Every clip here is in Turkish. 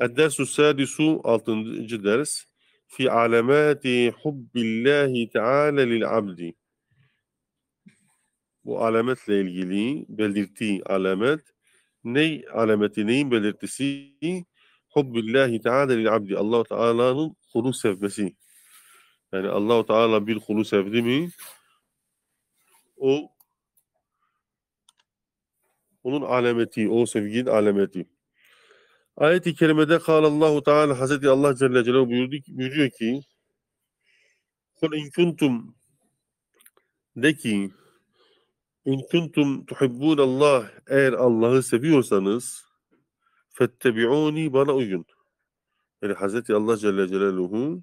Eddersu sadisu 6. ders fi alamati hubbillahi teala lil abdi. Bu alametle ilgili belirti alamet ne alameti neyin belirtisi? Hubbillahi teala lil abdi. Allahu Teala'nın kulu sevmesi. Yani Allahu Teala bir kulu sevdi mi? O onun alameti, o sevginin alameti. Ayet-i kerimede Allahu Teala Hazreti Allah Celle Celaluhu buyurdu, buyuruyor ki Kul in kuntum de ki in kuntum tuhibbun Allah eğer Allah'ı seviyorsanız fettebi'uni bana uyun. Yani Hazreti Allah Celle Celaluhu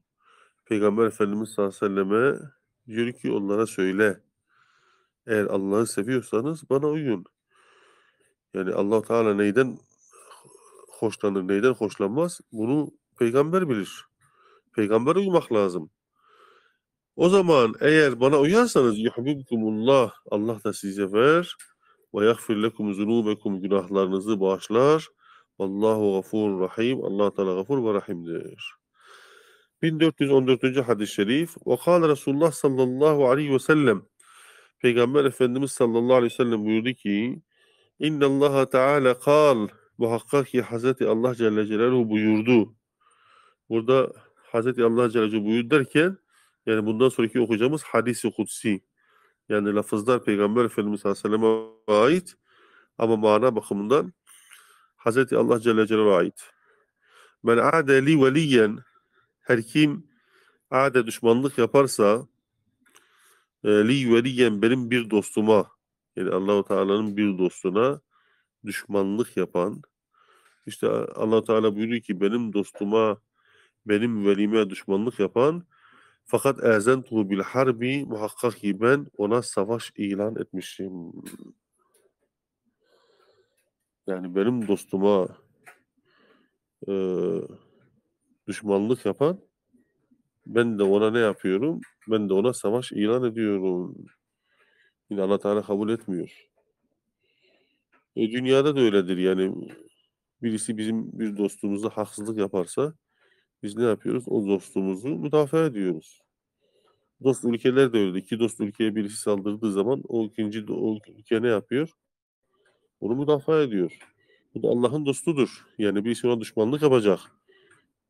Peygamber Efendimiz sallallahu aleyhi ve selleme diyor ki onlara söyle. Eğer Allah'ı seviyorsanız bana uyun. Yani allah Teala neyden hoşlanır, neyden hoşlanmaz? Bunu peygamber bilir. Peygamber uymak lazım. O zaman eğer bana uyarsanız yuhibbukumullah Allah da sizi sever ve yagfir lekum zunubekum günahlarınızı bağışlar. Allahu gafurur rahim. Allah Teala gafur ve rahimdir. 1414. hadis-i şerif ve kâle Resulullah sallallahu aleyhi ve sellem Peygamber Efendimiz sallallahu aleyhi ve sellem buyurdu ki İnne Allah Teala kal muhakkak ki Hazreti Allah Celle Celaluhu buyurdu. Burada Hazreti Allah Celle Celaluhu buyurdu derken yani bundan sonraki okuyacağımız hadisi kutsi. Yani lafızlar Peygamber Efendimiz Aleyhisselam'a ait ama mana bakımından Hazreti Allah Celle Celaluhu'ya ait. Men ade li veliyen her kim ade düşmanlık yaparsa li veliyen benim bir dostuma yani Allahu Teala'nın bir dostuna düşmanlık yapan işte Allah Teala buyuruyor ki benim dostuma benim velime düşmanlık yapan fakat ezentuhu bil harbi muhakkak ki ben ona savaş ilan etmişim. Yani benim dostuma e, düşmanlık yapan ben de ona ne yapıyorum? Ben de ona savaş ilan ediyorum. Yine Allah Teala kabul etmiyor. E, dünyada da öyledir yani. Birisi bizim bir dostumuza haksızlık yaparsa biz ne yapıyoruz? O dostumuzu müdafaa ediyoruz. Dost ülkeler de öyle. İki dost ülkeye birisi saldırdığı zaman o ikinci o ülke ne yapıyor? Onu müdafaa ediyor. Bu da Allah'ın dostudur. Yani birisi ona düşmanlık yapacak.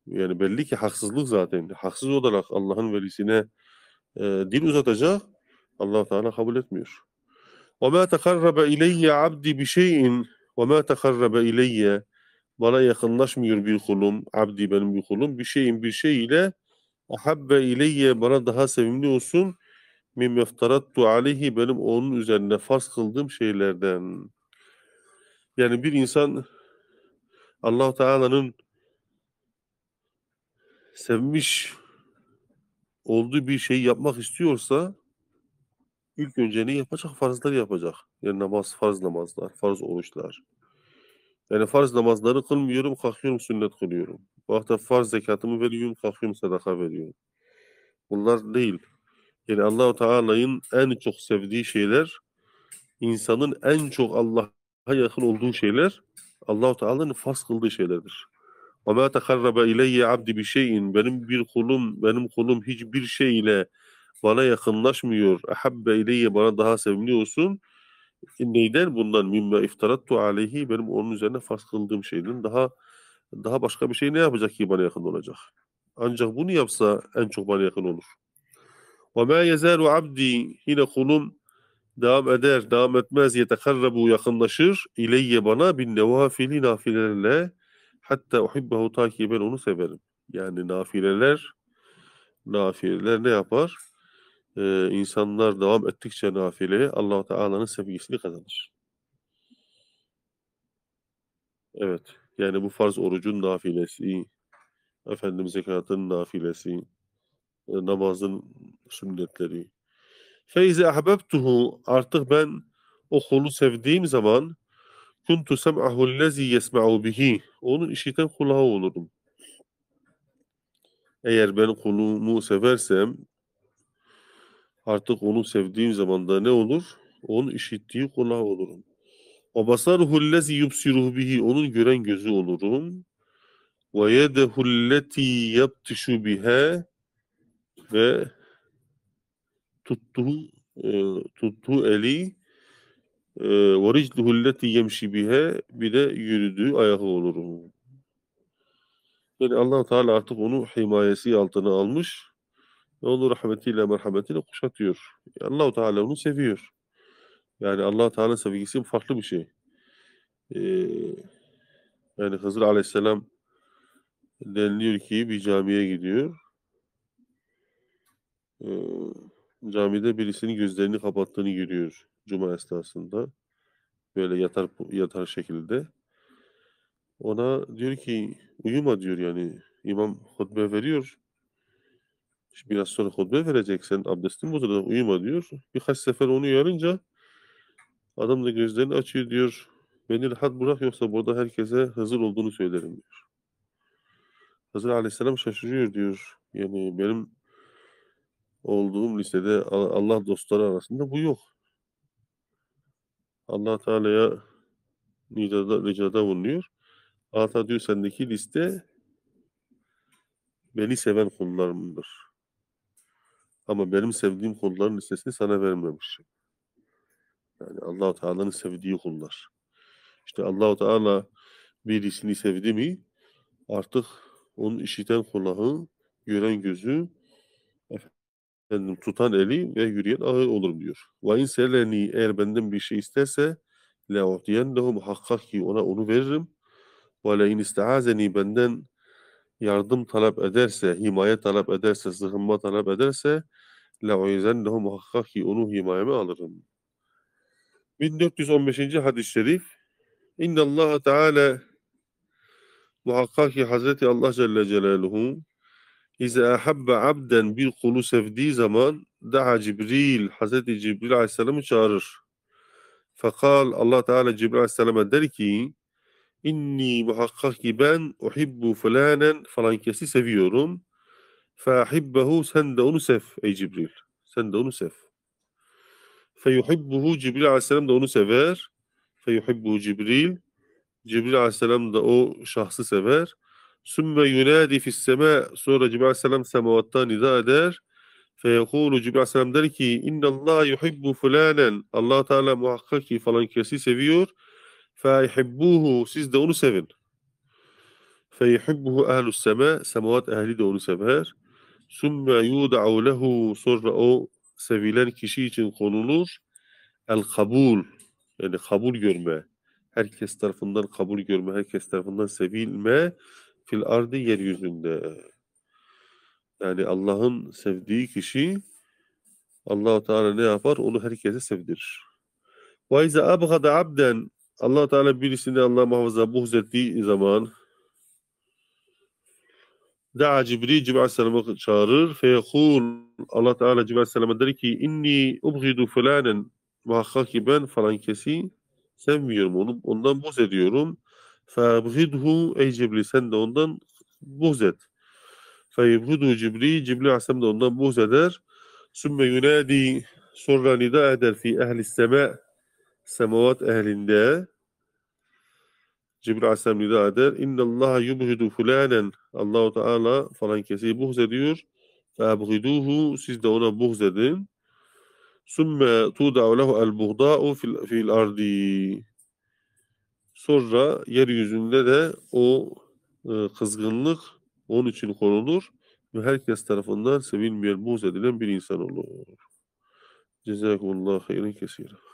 Yani belli ki haksızlık zaten. Haksız olarak Allah'ın velisine e, dil uzatacak. allah Teala kabul etmiyor. وَمَا تَقَرَّبَ اِلَيَّ عَبْدِ بِشَيْءٍ وَمَا تَقَرَّبَ اِلَيَّ Bana yakınlaşmıyor bir kulum, abdi benim bir kulum. Bir şeyin bir şeyiyle ile ahabbe ileyye bana daha sevimli olsun. Min meftarattu aleyhi benim onun üzerine farz kıldığım şeylerden. Yani bir insan allah Teala'nın sevmiş olduğu bir şeyi yapmak istiyorsa ilk önce önceliği yapacak farzları yapacak. Yani namaz, farz namazlar, farz oruçlar. Yani farz namazları kılmıyorum, kalkıyorum sünnet kılıyorum. Bu hafta farz zekatımı veriyorum, kalkıyorum sadaka veriyorum. Bunlar değil. Yani Allahu Teala'nın en çok sevdiği şeyler, insanın en çok Allah'a yakın olduğu şeyler, Allahu Teala'nın farz kıldığı şeylerdir. Ama tekarraba ileyye abdi bir şeyin benim bir kulum benim kulum hiçbir şey ile bana yakınlaşmıyor. Ahabbe ileyye bana daha sevimli olsun. Neyden bundan? Mimme iftarattu aleyhi benim onun üzerine farz kıldığım şeyden daha daha başka bir şey ne yapacak ki bana yakın olacak? Ancak bunu yapsa en çok bana yakın olur. Ve ma yezalu abdi yine kulum devam eder, devam etmez, yetekarrabu yakınlaşır ileyye bana bin nevafili nafilelerle hatta uhibbehu ta ki ben onu severim. Yani nafileler nafileler ne yapar? e, insanlar devam ettikçe nafile allah Teala'nın sevgisini kazanır. Evet. Yani bu farz orucun nafilesi, efendim zekatın nafilesi, namazın sünnetleri. Feize ahbabtuhu artık ben o kulu sevdiğim zaman kuntu sem'ahu lezi yesma'u bihi onun işiten kulağı olurum. Eğer ben kulumu seversem Artık onu sevdiğim zaman da ne olur? Onu işittiği kulağı olurum. O basar hullezi yubsiruh bihi. Onun gören gözü olurum. Ve hulleti yaptişu bihe. Ve tuttuğu e, tuttuğu eli ve hulleti yemşi bihe. Bir de yürüdüğü ayağı olurum. Yani allah Teala artık onu himayesi altına almış ve onu rahmetiyle merhametiyle kuşatıyor. Allahu Teala onu seviyor. Yani allah Teala sevgisi farklı bir şey. Ee, yani Hızır Aleyhisselam deniliyor ki bir camiye gidiyor. Ee, camide birisinin gözlerini kapattığını görüyor cuma esnasında. Böyle yatar yatar şekilde. Ona diyor ki uyuma diyor yani imam hutbe veriyor. Biraz sonra hutbe verecek sen abdestin bozulacak uyuma diyor. Birkaç sefer onu uyarınca adam da gözlerini açıyor diyor. Beni rahat bırak yoksa burada herkese hazır olduğunu söylerim diyor. Hazır Aleyhisselam şaşırıyor diyor. Yani benim olduğum listede Allah dostları arasında bu yok. Allah Teala'ya nicada, ricada bulunuyor. Allah diyor sendeki liste beni seven kullarımdır. Ama benim sevdiğim kulların listesini sana vermemiş. Yani Allahu Teala'nın sevdiği kullar. İşte Allahu Teala birisini sevdi mi artık onun işiten kulağı, gören gözü, efendim tutan eli ve yürüyen ağı olur diyor. Ve in eğer benden bir şey isterse le uhdiyennehu muhakkak ki ona onu veririm. Ve le isteazeni benden yardım talep ederse, himaye talep ederse, sığınma talep ederse la لَعُيْزَنَّهُ muhakkak ki onu himayeme alırım. 1415. hadis-i şerif İnne Allah Teala muhakkak ki Hazreti Allah Celle Celaluhu İze ahabbe abden bir kulu sevdiği zaman daha Cibril, Hazreti Cibril Aleyhisselam'ı çağırır. Fakal Allah Teala Cibril Aleyhisselam'a der ki İnni muhakkak ki ben uhibbu fulanen falan kesi seviyorum. Fahibbehu sen de onu sev ey Cibril. Sen de onu sev. Feyuhibbuhu Cibril aleyhisselam da onu sever. Feyuhibbuhu Cibril. Cibril aleyhisselam da o şahsı sever. Sümme yunadi fis sema. Sonra Cibril aleyhisselam semavatta nida eder. Feyekulu Cibril aleyhisselam der ki İnne Allah yuhibbu fulanen. Allah Teala muhakkak ki falan kesi seviyor. Feyhibbuhu siz de onu sevin. Feyhibbuhu ehlus sema semavat ehli de onu sever. Sümme yud'u lehu sonra o sevilen kişi için konulur. El kabul yani kabul görme. Herkes tarafından kabul görme, herkes tarafından sevilme fil ardı yeryüzünde. Yani Allah'ın sevdiği kişi Allahu Teala ne yapar? Onu herkese sevdirir. Ve iza abgada abden allah Teala birisini Allah muhafaza buğz ettiği zaman Da'a Cibril Cibril Aleyhisselam'ı çağırır. Feyekul Allah Teala Cibril Aleyhisselam'a der ki inni ubhidu fulanen muhakkak ki ben falan kesi sevmiyorum onu ondan buğz ediyorum. Febhidhu ey Cibril sen de ondan buğz et. Feyebhidu Cibril Cibril Aleyhisselam da ondan buğz eder. Sümme yunadi sonra nida eder fi ehli sema semavat ehlinde Cibril Aleyhisselam nida eder. Allah yubhidu fulanen Allahu Teala falan kesiyi buhz ediyor. Febhiduhu siz de ona buhz edin. Sümme tuda'u lehu el buğda'u fil, fil ardi. Sonra yeryüzünde de o e, kızgınlık onun için konulur ve herkes tarafından sevilmeyen, buğz edilen bir insan olur. Cezakumullah hayran kesira.